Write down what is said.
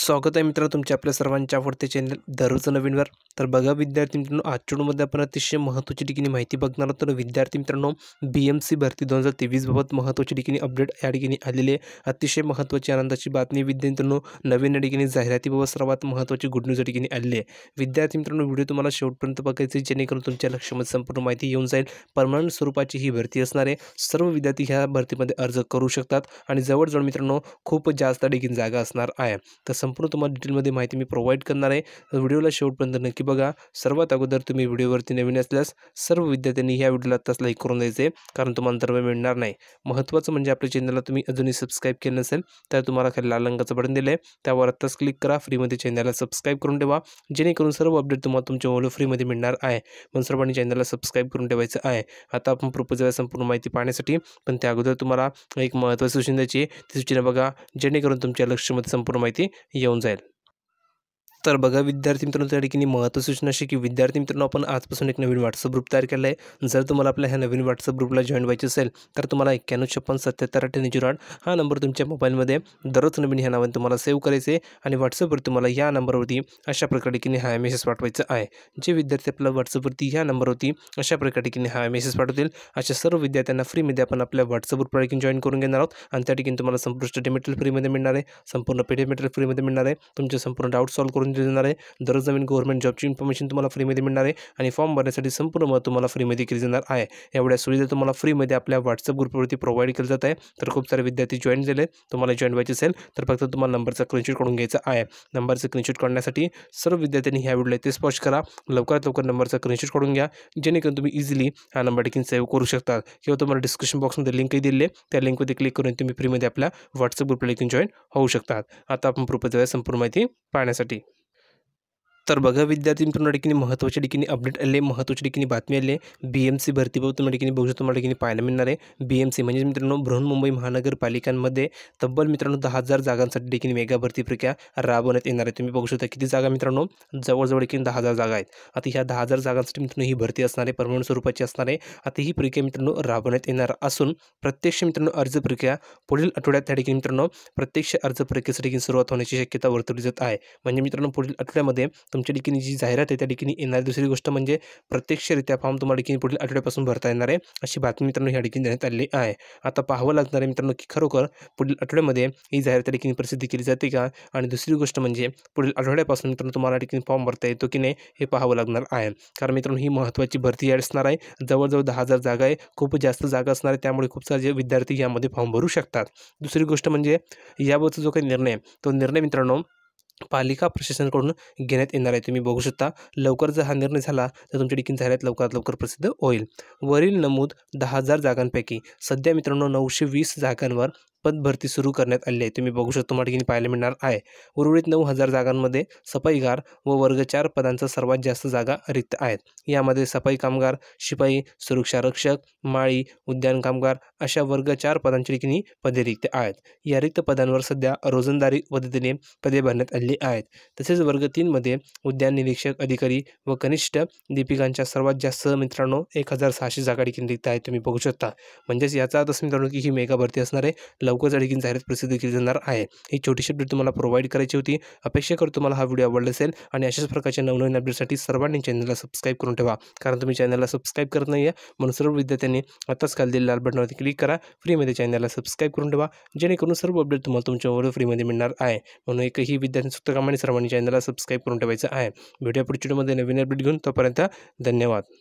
स्वागत आहे मित्र तुमच्या आपल्या सर्वांच्या आवडते चॅनल दररोज नवीनवर तर बघा विद्यार्थी मित्रांनो आजच्या आपण अतिशय महत्त्वाची ठिकाणी माहिती बघणार आहोत तर विद्यार्थी मित्रांनो बी एम सी भरती दोन हजार तेवीसबाबत महत्त्वाची ठिकाणी अपडेट या ठिकाणी आलेली आहे अतिशय महत्त्वाची आनंदाची बातमी विद्यार्थी मित्रांनो नवीन या ठिकाणी जाहिरातीबाबत सर्वात महत्त्वाची गुड न्यूज या ठिकाणी आलेली आहे विद्यार्थी मित्रांनो व्हिडिओ तुम्हाला शेवटपर्यंत बघायचे जेणेकरून तुमच्या लक्षामध्ये संपूर्ण माहिती येऊन जाईल परमनंट स्वरूपाची ही भरती असणार आहे सर्व विद्यार्थी ह्या भरतीमध्ये अर्ज करू शकतात आणि जवळजवळ मित्रांनो खूप जास्त ठिकाणी जागा असणार आहे संपूर्ण तुम्हाला डिटेलमध्ये माहिती मी प्रोव्हाइड करणार आहे व्हिडिओला शेवटपर्यंत नक्की बघा सर्वात अगोदर तुम्ही व्हिडिओवरती नवीन असल्यास सर्व विद्यार्थ्यांनी ह्या व्हिडिओला आत्ताच लाईक करून द्यायचे कारण तुम्हाला तर मिळणार नाही महत्त्वाचं म्हणजे आपल्या चॅनलला तुम्ही अजूनही सबस्क्राईब केलं नसेल तर तुम्हाला खाली लाल रंगाचं बटन दिलं आहे त्यावर आत्ताच क्लिक करा फ्रीमध्ये चॅनलला सबस्क्राईब करून ठेवा जेणेकरून सर्व अपडेट तुम्हाला तुमच्या मोबाईल फ्रीमध्ये मिळणार आहे पण सर्वांनी चॅनलला सबस्क्राईब करून ठेवायचं आहे आता आपण प्रपोजला संपूर्ण माहिती पाहण्यासाठी पण त्या अगोदर तुम्हाला एक महत्त्वाची सूचना द्यायची ती सूचना बघा जेणेकरून तुमच्या लक्षमध्ये संपूर्ण माहिती 用针。तर बघा विद्यार्थी मित्रांनो त्या ठिकाणी महत्त्व सूचना अशी की विद्यार्थी मित्रांनो आपण आजपासून एक नवीन व्हॉट्सअप ग्रुप तयार केला आहे जर तुम्हाला आपल्या ह्या नवीन व्हॉट्सअप ग्रुपला जॉईन व्हायचे असेल तर तुम्हाला एक्क्याण्णव छप्पन सत्याहत्तर अठ्ठ्याण्णव झिरो आठ हा नंबर तुमच्या मोबाईलमध्ये दररोज नवीन ह्या नावाने तुम्हाला सेव्ह करायचे आणि व्हॉट्सअपवर तुम्हाला या नंबरवरती अशा प्रकारे की हा मेसेज पाठवायचा आहे जे विद्यार्थी आपल्या व्हॉट्सअपवरती ह्या नंबरवरती अशा प्रकारे की हा मेसेज पाठवतील अशा सर्व विद्यार्थ्यांना फ्रीमध्ये आपण आपल्या व्हॉट्सअप ग्रुपला जॉईन करून घेणार आहोत आणि त्या ठिकाणी तुम्हाला संपूर्ण स्टडी फ्रीमध्ये मिळणार आहे संपूर्ण पीडी मटेरियल फ्रीमध्ये मिळणार आहे तुमचे संपूर्ण डाऊट सॉल्व्ह करून इन्फॉर्मेशन देणार आहे दररोज नवीन गव्हर्मेंट जॉबची इन्फॉर्मेशन तुम्हाला फ्रीमध्ये मिळणार आहे आणि फॉर्म भरण्यासाठी संपूर्ण मत तुम्हाला फ्रीमध्ये केली जाणार आहे एवढ्या सुविधा तुम्हाला फ्रीमध्ये आपल्या व्हॉट्सअप ग्रुपवरती प्रोव्हाइड केलं जात आहे तर खूप सारे विद्यार्थी जॉईन झाले तुम्हाला जॉईन व्हायचे असेल तर फक्त तुम्हाला नंबरचा क्रिनशूट काढून घ्यायचा आहे नंबरचा क्रिनशूट काढण्यासाठी सर्व विद्यार्थ्यांनी ह्या व्हिडिओला ते स्पॉश करा लवकरात लवकर नंबरचा क्रिनशूट काढून घ्या जेणेकरून तुम्ही इझिली हा नंबर देखील सेव्ह करू शकता किंवा तुम्हाला डिस्क्रिप्शन बॉक्समध्ये लिंकही दिले आहे त्या लिंकमध्ये क्लिक करून तुम्ही फ्रीमध्ये आपल्या व्हॉट्सअप ग्रुपला जॉईन होऊ शकतात आता आपण कृपया संपूर्ण माहिती पाहण्यासाठी तर बघा विद्यार्थी मित्रांनो ठिकाणी महत्त्वाच्या ठिकाणी अपडेट आले महत्त्वाच्या ठिकाणी बातमी आले बी एम सी भरतीबाबत तुम्ही ठिकाणी बघू शकता तुम्हाला ठिकाणी पाहायला मिळणार आहे बी एम सी म्हणजे मित्रांनो मुंबई महानगरपालिकांमध्ये तब्बल मित्रांनो दहा हजार जागांसाठी ठिकाणी मेगा भरती प्रक्रिया राबवण्यात येणार आहे तुम्ही बघू शकता किती जागा मित्रांनो जवळजवळ ठिकाणी दहा हजार जागा आहेत आता ह्या दहा हजार जागांसाठी मित्रांनो ही भरती असणार आहे परमनंट स्वरूपाची असणार आहे आता ही प्रक्रिया मित्रांनो राबवण्यात येणार असून प्रत्यक्ष मित्रांनो अर्ज प्रक्रिया पुढील आठवड्यात त्या ठिकाणी मित्रांनो प्रत्यक्ष अर्ज प्रक्रियेसाठी सुरुवात होण्याची शक्यता वर्तवली जात आहे म्हणजे मित्रांनो पुढील आठवड्यामध्ये तुमच्या ठिकाणी जी जाहिरात आहे त्या ठिकाणी येणारी दुसरी गोष्ट म्हणजे प्रत्यक्षरित्या फॉर्म तुम्हाला ठिकाणी पुढील आठवड्यापासून भरता येणार आहे अशी बातमी मित्रांनो या ठिकाणी देण्यात आलेली आहे आता पाहावं लागणार आहे मित्रांनो की खरोखर पुढील आठवड्यामध्ये ही जाहिरात त्या ठिकाणी प्रसिद्ध केली जाते का आणि दुसरी गोष्ट म्हणजे पुढील आठवड्यापासून मित्रांनो तुम्हाला ठिकाणी फॉर्म भरता येतो की नाही हे पाहावं लागणार आहे कारण मित्रांनो ही महत्त्वाची भरती असणार आहे जवळजवळ दहा हजार जागा आहे खूप जास्त जागा असणार आहे त्यामुळे खूप सारे विद्यार्थी यामध्ये फॉर्म भरू शकतात दुसरी गोष्ट म्हणजे याबाबतचा जो काही निर्णय तो निर्णय मित्रांनो पालिका प्रशासनाकडून घेण्यात येणार आहे तुम्ही बघू शकता लवकर जर हा निर्णय झाला तर तुमच्या डिकीन झाल्यात लवकरात लवकर प्रसिद्ध होईल वरील नमूद दहा हजार जागांपैकी सध्या मित्रांनो नऊशे वीस जागांवर पद भरती सुरू करण्यात आली आहे तुम्ही बघू शकता तुम्हाला पाहायला मिळणार आहे उर्वरित नऊ हजार जागांमध्ये सफाईगार व वर्ग चार पदांचा सर्वात जास्त जागा रिक्त आहेत यामध्ये सफाई कामगार शिपाई सुरक्षा रक्षक माळी उद्यान कामगार अशा वर्ग चार पदांच्या ठिकाणी पदे रिक्त आहेत या रिक्त पदांवर सध्या रोजंदारी पद्धतीने पदे भरण्यात आली आहेत तसेच वर्ग तीनमध्ये उद्यान निरीक्षक अधिकारी व कनिष्ठ दीपिकांच्या सर्वात जास्त मित्रांनो एक हजार सहाशे जागा ठिकाणी रिक्त आहेत तुम्ही बघू शकता म्हणजेच याचा अर्थ मित्रांनो की ही मेगा भरती असणार आहे लवकरच आणखी जाहिरात प्रसिद्ध केली जाणार आहे ही छोटीशी अपडेट तुम्हाला प्रोव्हाइड करायची होती अपेक्षा करतो तुम्हाला हा व्हिडिओ आवडला असेल आणि अशाच प्रकारच्या नवनवीन अपडेटसाठी सर्वांनी चॅनलला सबस्क्राईब करून ठेवा कारण तुम्ही चॅनलला सबस्क्राईब करत नाही आहे म्हणून सर्व विद्यार्थ्यांनी आताच काल दिलेल्या लाल बटनावरती क्लिक करा फ्रीमध्ये चॅनलला सबस्क्राईब करून ठेवा जेणेकरून सर्व अपडेट तुम्हाला तुमच्यावर फ्रीमध्ये मिळणार आहे म्हणून एकही विद्यार्थी सुद्धा सर्वांनी चॅनलला सबस्क्राईब करून ठेवायचं आहे व्हिडिओ पुढच्या नवीन अपडेट घेऊन तोपर्यंत धन्यवाद